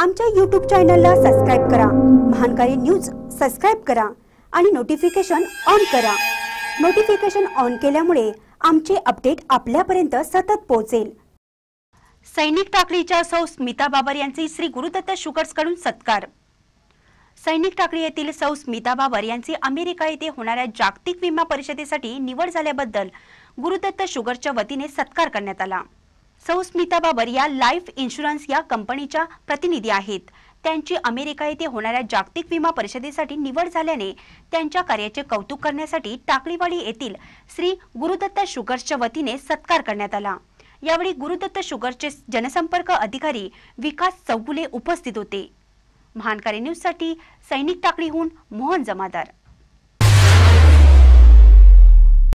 आमच्या यूट्यूब चॅनलला सबस्क्राईब करा महानकारी न्यूज सबस्क्राईब करा आणि नोटिफिकेशन ऑन करा नोटिफिकेशन ऑन केल्यामुळे आमचे अपडेट आपल्यापर्यंत सतत पोहोचेल सैनिक टाकळीच्या सौ स्मिता बाबर यांचे श्री गुरुदत्त शुगर्सकडून सत्कार सैनिक ठाकरे येथील सौ स्मिता बाबर यांची अमेरिका येथे होणाऱ्या जागतिक विमा परिषदेसाठी निवड झाल्याबद्दल गुरुदत्त शुगरच्या वतीने सत्कार करण्यात आला सौ स्मिता बाबर या लाईफ इन्शुरन्स या कंपनीच्या प्रतिनिधी आहेत त्यांची अमेरिका येथे होणाऱ्या जागतिक विमा परिषदेसाठी निवड झाल्याने त्यांच्या कार्याचे कौतुक करण्यासाठी टाकळीवाडी येथील श्री गुरुदत्त शुगर्सच्या वतीने सत्कार करण्यात आला यावेळी गुरुदत्त शुगर्सचे जनसंपर्क अधिकारी विकास चौगुले उपस्थित होते महानकारी न्यूजसाठी सैनिक टाकळीहून मोहन जमादार